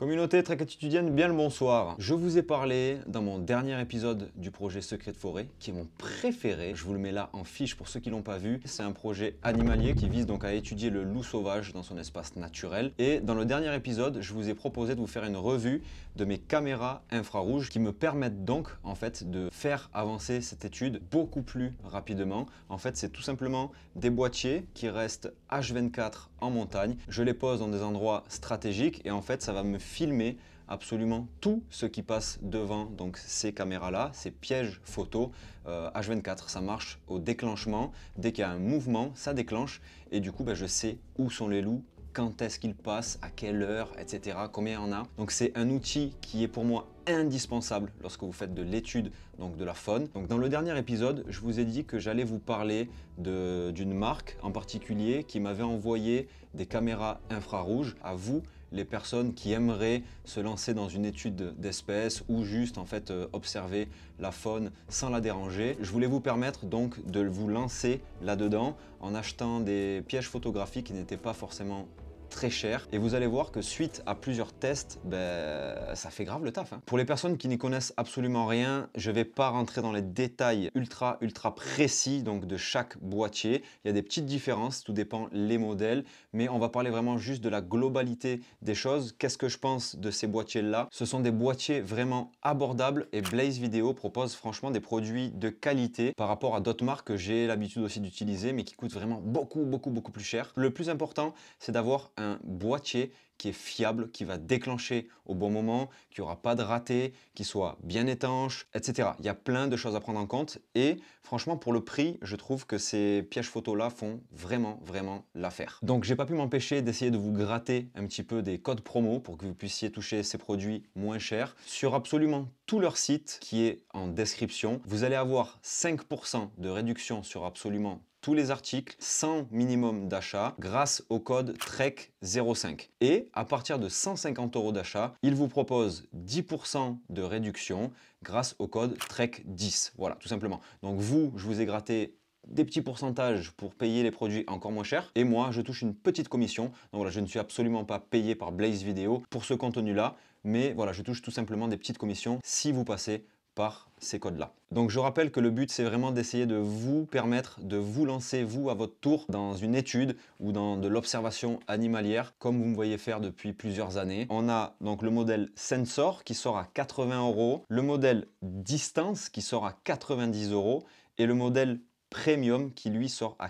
Communauté trek étudiante, bien le bonsoir. Je vous ai parlé dans mon dernier épisode du projet Secret de forêt, qui est mon préféré. Je vous le mets là en fiche pour ceux qui ne l'ont pas vu. C'est un projet animalier qui vise donc à étudier le loup sauvage dans son espace naturel. Et dans le dernier épisode, je vous ai proposé de vous faire une revue de mes caméras infrarouges qui me permettent donc en fait de faire avancer cette étude beaucoup plus rapidement. En fait, c'est tout simplement des boîtiers qui restent H24 en montagne. Je les pose dans des endroits stratégiques et en fait, ça va me filmer absolument tout ce qui passe devant donc ces caméras-là, ces pièges photo euh, H24. Ça marche au déclenchement. Dès qu'il y a un mouvement, ça déclenche. Et du coup, ben, je sais où sont les loups, quand est-ce qu'ils passent, à quelle heure, etc. Combien il y en a. Donc c'est un outil qui est pour moi indispensable lorsque vous faites de l'étude donc de la faune. Donc dans le dernier épisode, je vous ai dit que j'allais vous parler d'une marque en particulier qui m'avait envoyé des caméras infrarouges à vous les personnes qui aimeraient se lancer dans une étude d'espèces ou juste en fait euh, observer la faune sans la déranger. Je voulais vous permettre donc de vous lancer là-dedans en achetant des pièges photographiques qui n'étaient pas forcément très cher. Et vous allez voir que suite à plusieurs tests, ben, ça fait grave le taf. Hein. Pour les personnes qui n'y connaissent absolument rien, je vais pas rentrer dans les détails ultra ultra précis donc de chaque boîtier. Il y a des petites différences, tout dépend les modèles, mais on va parler vraiment juste de la globalité des choses. Qu'est-ce que je pense de ces boîtiers là Ce sont des boîtiers vraiment abordables et Blaze Video propose franchement des produits de qualité par rapport à d'autres marques que j'ai l'habitude aussi d'utiliser mais qui coûtent vraiment beaucoup beaucoup beaucoup plus cher. Le plus important, c'est d'avoir un boîtier qui est fiable, qui va déclencher au bon moment, qui aura pas de raté, qui soit bien étanche, etc. Il y a plein de choses à prendre en compte et franchement pour le prix, je trouve que ces pièges photos là font vraiment vraiment l'affaire. Donc j'ai pas pu m'empêcher d'essayer de vous gratter un petit peu des codes promo pour que vous puissiez toucher ces produits moins chers sur absolument tout leur site qui est en description. Vous allez avoir 5% de réduction sur absolument tous les articles sans minimum d'achat grâce au code TREK05. Et à partir de 150 euros d'achat, il vous propose 10% de réduction grâce au code TREK10. Voilà, tout simplement. Donc vous, je vous ai gratté des petits pourcentages pour payer les produits encore moins chers et moi je touche une petite commission donc voilà je ne suis absolument pas payé par Blaze Vidéo pour ce contenu là mais voilà je touche tout simplement des petites commissions si vous passez par ces codes-là. Donc je rappelle que le but c'est vraiment d'essayer de vous permettre de vous lancer vous à votre tour dans une étude ou dans de l'observation animalière comme vous me voyez faire depuis plusieurs années. On a donc le modèle Sensor qui sort à 80 euros, le modèle Distance qui sort à 90 euros et le modèle Premium qui lui sort à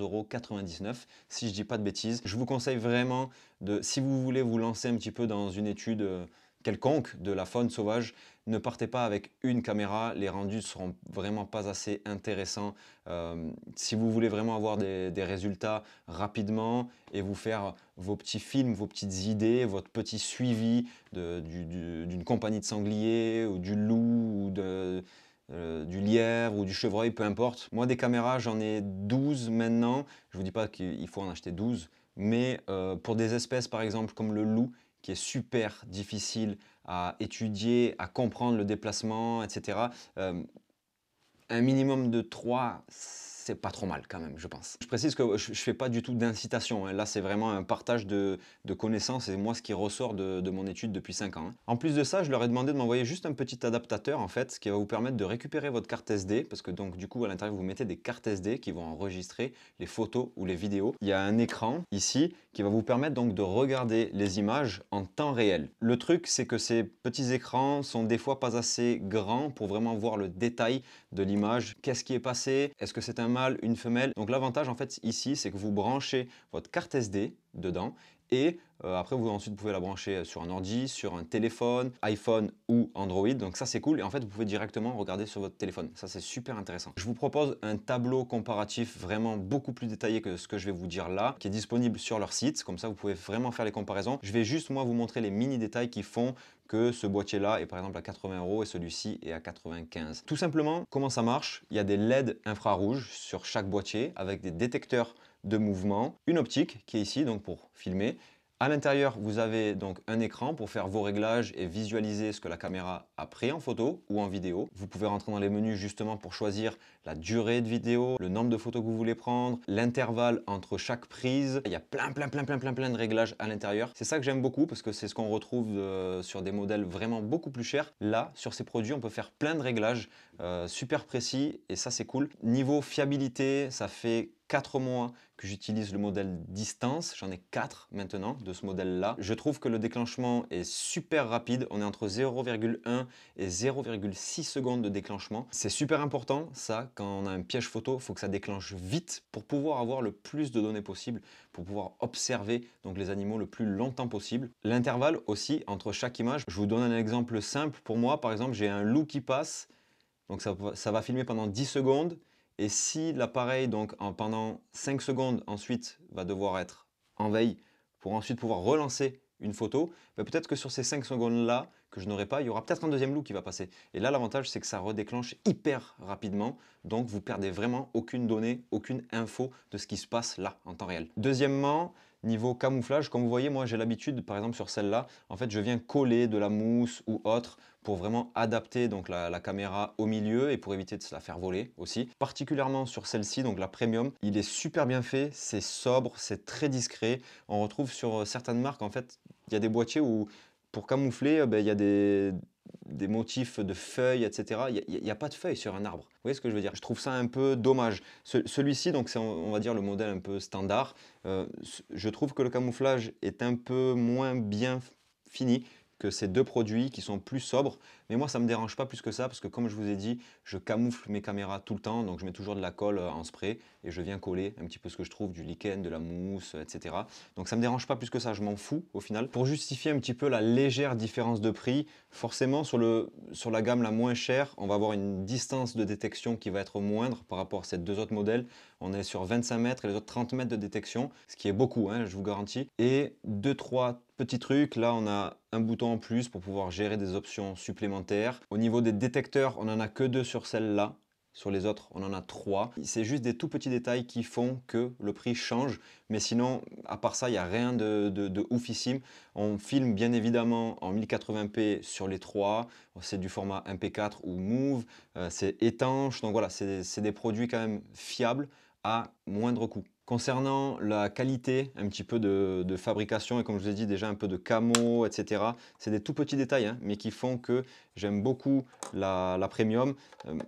euros, si je dis pas de bêtises. Je vous conseille vraiment de, si vous voulez vous lancer un petit peu dans une étude euh, quelconque de la faune sauvage, ne partez pas avec une caméra, les rendus seront vraiment pas assez intéressants. Euh, si vous voulez vraiment avoir des, résultats rapidement et vous faire vos petits films, vos petites idées, votre petit suivi d'une compagnie de sangliers ou du loup ou euh, du lièvre ou du chevreuil, peu importe. Moi, des caméras, j'en ai 12 maintenant. Je vous dis pas qu'il faut en acheter 12, mais euh, pour des espèces, par exemple, comme le loup, super difficile à étudier, à comprendre le déplacement, etc. Euh, un minimum de trois c'est pas trop mal quand même, je pense. Je précise que je, fais pas du tout d'incitation. Hein. Là, c'est vraiment un partage de, connaissances et moi, ce qui ressort de, mon étude depuis cinq ans. Hein. En plus de ça, je leur ai demandé de m'envoyer juste un petit adaptateur, en fait, ce qui va vous permettre de récupérer votre carte SD, parce que donc, du coup, à l'intérieur, vous mettez des cartes SD qui vont enregistrer les photos ou les vidéos. Il y a un écran ici qui va vous permettre donc de regarder les images en temps réel. Le truc, c'est que ces petits écrans sont des fois pas assez grands pour vraiment voir le détail de l'image. Qu'est-ce qui est passé Est-ce que c'est un une femelle. Donc l'avantage en fait ici, c'est que vous branchez votre carte SD dedans et euh, après, vous ensuite pouvez la brancher euh, sur un ordi, sur un téléphone, iPhone ou Android. Donc ça, c'est cool. Et en fait, vous pouvez directement regarder sur votre téléphone. Ça, c'est super intéressant. Je vous propose un tableau comparatif vraiment beaucoup plus détaillé que ce que je vais vous dire là, qui est disponible sur leur site. Comme ça, vous pouvez vraiment faire les comparaisons. Je vais juste, moi, vous montrer les mini détails qui font que ce boîtier-là est par exemple à 80 euros et celui-ci est à 95. Tout simplement, comment ça marche Il y a des LED infrarouges sur chaque boîtier avec des détecteurs de mouvement, une optique qui est ici donc pour filmer. À l'intérieur, vous avez donc un écran pour faire vos réglages et visualiser ce que la caméra a pris en photo ou en vidéo. Vous pouvez rentrer dans les menus justement pour choisir la durée de vidéo, le nombre de photos que vous voulez prendre, l'intervalle entre chaque prise. Il y a plein, plein, plein, plein, plein, plein de réglages à l'intérieur. C'est ça que j'aime beaucoup parce que c'est ce qu'on retrouve euh, sur des modèles vraiment beaucoup plus chers. Là, sur ces produits, on peut faire plein de réglages euh, super précis et ça, c'est cool. Niveau fiabilité, ça fait 4 mois que j'utilise le modèle distance. J'en ai 4 maintenant de ce modèle-là. Je trouve que le déclenchement est super rapide. On est entre 0,1 et 0,6 secondes de déclenchement. C'est super important, ça, quand on a un piège photo, il faut que ça déclenche vite pour pouvoir avoir le plus de données possible, pour pouvoir observer donc les animaux le plus longtemps possible. L'intervalle aussi entre chaque image. Je vous donne un exemple simple. Pour moi, par exemple, j'ai un loup qui passe. Donc ça, ça va filmer pendant 10 secondes. Et si l'appareil, donc pendant 5 secondes, ensuite va devoir être en veille pour ensuite pouvoir relancer une photo, bah, peut-être que sur ces 5 secondes-là que je n'aurai pas, il y aura peut-être un deuxième loup qui va passer. Et là, l'avantage, c'est que ça redéclenche hyper rapidement, donc vous perdez vraiment aucune donnée, aucune info de ce qui se passe là en temps réel. Deuxièmement, niveau camouflage, comme vous voyez, moi j'ai l'habitude, par exemple sur celle-là, en fait je viens coller de la mousse ou autre pour vraiment adapter donc la, caméra au milieu et pour éviter de se la faire voler aussi. Particulièrement sur celle-ci, donc la Premium, il est super bien fait, c'est sobre, c'est très discret. On retrouve sur euh, certaines marques, en fait, il y a des boîtiers où pour camoufler, euh, ben, il y a des des motifs de feuilles, etc. Il n'y a, pas de feuilles sur un arbre. Vous voyez ce que je veux dire Je trouve ça un peu dommage. Celui-ci, donc c'est, on va dire, le modèle un peu standard. Euh, je trouve que le camouflage est un peu moins bien fini que ces deux produits qui sont plus sobres. Mais moi, ça ne me dérange pas plus que ça parce que comme je vous ai dit, je camoufle mes caméras tout le temps. Donc, je mets toujours de la colle euh, en spray et je viens coller un petit peu ce que je trouve, du lichen, de la mousse, etc. Donc, ça ne me dérange pas plus que ça. Je m'en fous au final. Pour justifier un petit peu la légère différence de prix, forcément, sur, le, sur la gamme la moins chère, on va avoir une distance de détection qui va être moindre par rapport à ces deux autres modèles. On est sur 25 mètres et les autres 30 mètres de détection, ce qui est beaucoup, hein, je vous garantis. Et 2, 3, Petit truc, là on a un bouton en plus pour pouvoir gérer des options supplémentaires. Au niveau des détecteurs, on n'en a que deux sur celle-là. Sur les autres, on en a trois. C'est juste des tout petits détails qui font que le prix change. Mais sinon, à part ça, il n'y a rien de, oufissime. On filme bien évidemment en 1080p sur les trois. C'est du format MP4 ou Move. Euh, c'est étanche. Donc voilà, c'est des produits quand même fiables à moindre coût. Concernant la qualité un petit peu de, fabrication et comme je vous ai dit déjà un peu de camo, etc. C'est des tout petits détails hein, mais qui font que j'aime beaucoup la, premium. Euh,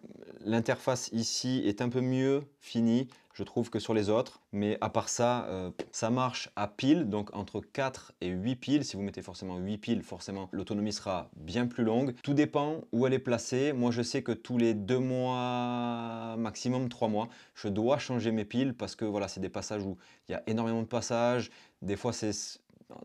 l'interface ici est un peu mieux finie je trouve, que sur les autres. Mais à part ça, euh, ça marche à pile, donc entre 4 et 8 piles. Si vous mettez forcément 8 piles, forcément l'autonomie sera bien plus longue. Tout dépend où elle est placée. Moi, je sais que tous les deux mois, maximum trois mois, je dois changer mes piles parce que voilà, c'est des passages où il y a énormément de passages. Des fois, c'est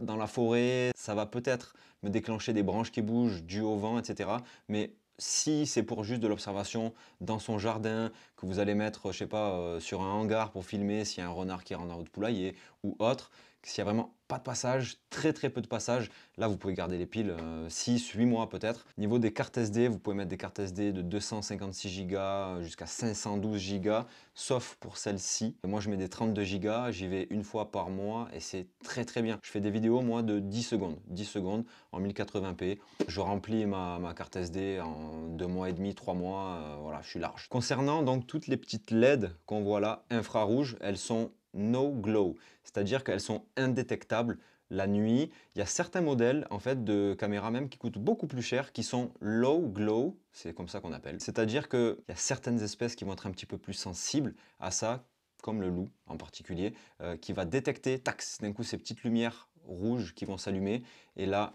dans la forêt, ça va peut-être me déclencher des branches qui bougent, du au vent, etc. Mais si c'est pour juste de l'observation dans son jardin, que vous allez mettre, je sais pas, euh, sur un hangar pour filmer s'il y a un renard qui rentre dans votre poulailler ou autre, s'il n'y a vraiment pas de passage, très très peu de passage, là vous pouvez garder les piles 6, euh, 8 mois peut-être. Niveau des cartes SD, vous pouvez mettre des cartes SD de 256 Go euh, jusqu'à 512 Go, sauf pour celle-ci. Moi je mets des 32 Go, j'y vais une fois par mois et c'est très très bien. Je fais des vidéos moi de 10 secondes, 10 secondes en 1080p. Je remplis ma, carte SD en 2 mois et demi, 3 mois, euh, voilà, je suis large. Concernant donc toutes les petites LED qu'on voit là, infrarouges, elles sont no glow, c'est-à-dire qu'elles sont indétectables la nuit. Il y a certains modèles en fait de caméras même qui coûtent beaucoup plus cher, qui sont low glow, c'est comme ça qu'on appelle. C'est-à-dire qu'il y a certaines espèces qui vont être un petit peu plus sensibles à ça, comme le loup en particulier, euh, qui va détecter, tac, d'un coup ces petites lumières rouges qui vont s'allumer, et là,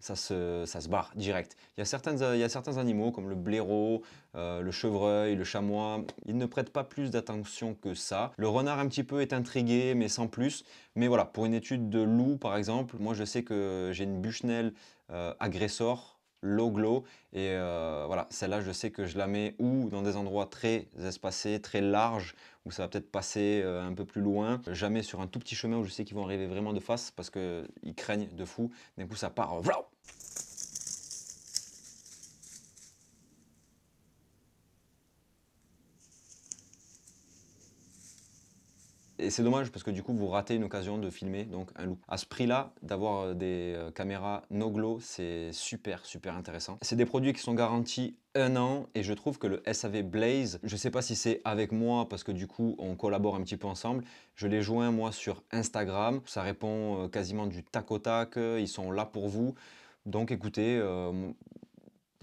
ça se, barre direct. Il y, a certains animaux comme le blaireau, euh, le chevreuil, le chamois, ils ne prêtent pas plus d'attention que ça. Le renard un petit peu est intrigué mais sans plus. Mais voilà, pour une étude de loup par exemple, moi je sais que j'ai une buchenelle euh, agressor low Et euh, voilà, celle-là, je sais que je la mets ou dans des endroits très espacés, très larges, où ça va peut-être passer euh, un peu plus loin. Jamais sur un tout petit chemin où je sais qu'ils vont arriver vraiment de face parce qu'ils craignent de fou. D'un coup, ça part, Et c'est dommage parce que du coup, vous ratez une occasion de filmer donc un loup. À ce prix-là, d'avoir euh, des euh, caméras no glow, c'est super, super intéressant. C'est des produits qui sont garantis un an et je trouve que le SAV Blaze, je ne sais pas si c'est avec moi parce que du coup on collabore un petit peu ensemble, je les joins moi sur Instagram, ça répond euh, quasiment du tac au tac, ils sont là pour vous. Donc écoutez,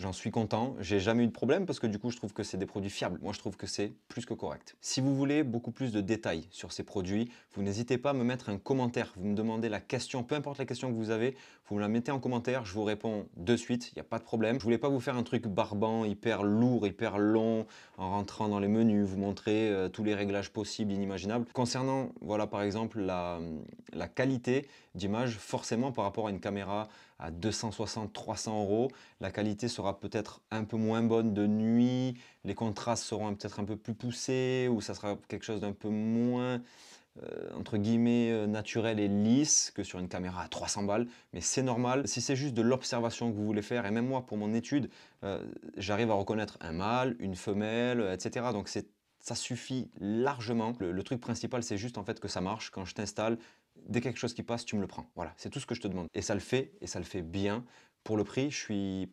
J'en suis content, j'ai jamais eu de problème parce que du coup je trouve que c'est des produits fiables. Moi je trouve que c'est plus que correct. Si vous voulez beaucoup plus de détails sur ces produits, vous n'hésitez pas à me mettre un commentaire. Vous me demandez la question, peu importe la question que vous avez, vous me la mettez en commentaire, je vous réponds de suite, il n'y a pas de problème. Je voulais pas vous faire un truc barbant, hyper lourd, hyper long, en rentrant dans les menus, vous montrer euh, tous les réglages possibles, inimaginables. Concernant, voilà par exemple, la qualité d'image, forcément par rapport à une caméra à 260-300 euros. La qualité sera peut-être un peu moins bonne de nuit, les contrastes seront peut-être un peu plus poussés ou ça sera quelque chose d'un peu moins euh, entre guillemets euh, naturel et lisse que sur une caméra à 300 balles, mais c'est normal. Si c'est juste de l'observation que vous voulez faire, et même moi pour mon étude, euh, j'arrive à reconnaître un mâle, une femelle, etc. Donc ça suffit largement. Le, le truc principal, c'est juste en fait que ça marche. Quand je t'installe, dès quelque chose qui passe, tu me le prends. Voilà, c'est tout ce que je te demande. Et ça le fait, et ça le fait bien. Pour le prix, je suis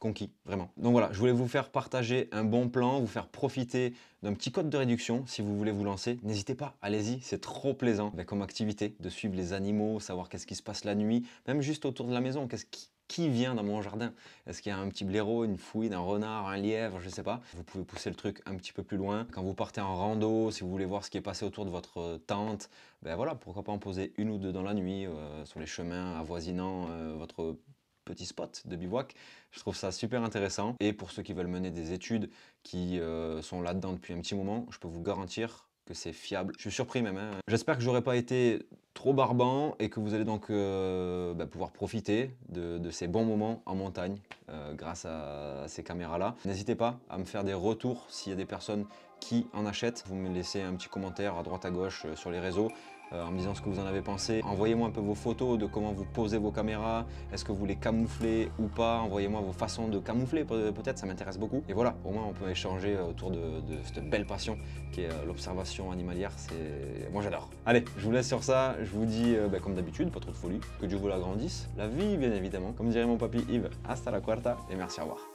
conquis, vraiment. Donc voilà, je voulais vous faire partager un bon plan, vous faire profiter d'un petit code de réduction si vous voulez vous lancer. N'hésitez pas, allez-y, c'est trop plaisant Avec ben, comme activité de suivre les animaux, savoir qu'est-ce qui se passe la nuit, même juste autour de la maison, qu'est-ce qui qui vient dans mon jardin Est-ce qu'il y a un petit blaireau, une fouine, un renard, un lièvre, je ne sais pas. Vous pouvez pousser le truc un petit peu plus loin. Quand vous partez en rando, si vous voulez voir ce qui est passé autour de votre euh, tente, ben voilà, pourquoi pas en poser une ou deux dans la nuit, euh, sur les chemins avoisinant euh, votre petit spot de bivouac. Je trouve ça super intéressant. Et pour ceux qui veulent mener des études qui sont là-dedans depuis un petit moment, je peux vous garantir que c'est fiable. Je suis surpris même. Hein. J'espère que j'aurai pas été trop barbant et que vous allez donc euh, bah, pouvoir profiter de, ces bons moments en montagne euh, grâce à ces caméras-là. N'hésitez pas à me faire des retours s'il y a des personnes qui en achètent. Vous me laissez un petit commentaire à droite à gauche euh, sur les réseaux. Euh, en me disant ce que vous en avez pensé. Envoyez-moi un peu vos photos de comment vous posez vos caméras, est-ce que vous les camouflez ou pas, envoyez-moi vos façons de camoufler peut-être, ça m'intéresse beaucoup. Et voilà, au moins on peut échanger euh, autour de, cette belle passion qui est euh, l'observation animalière, c'est... moi j'adore. Allez, je vous laisse sur ça, je vous dis bah, comme d'habitude, pas trop de folie, que Dieu vous l'agrandisse, la vie bien évidemment, comme dirait mon papy Yves, hasta la cuarta et merci, au revoir.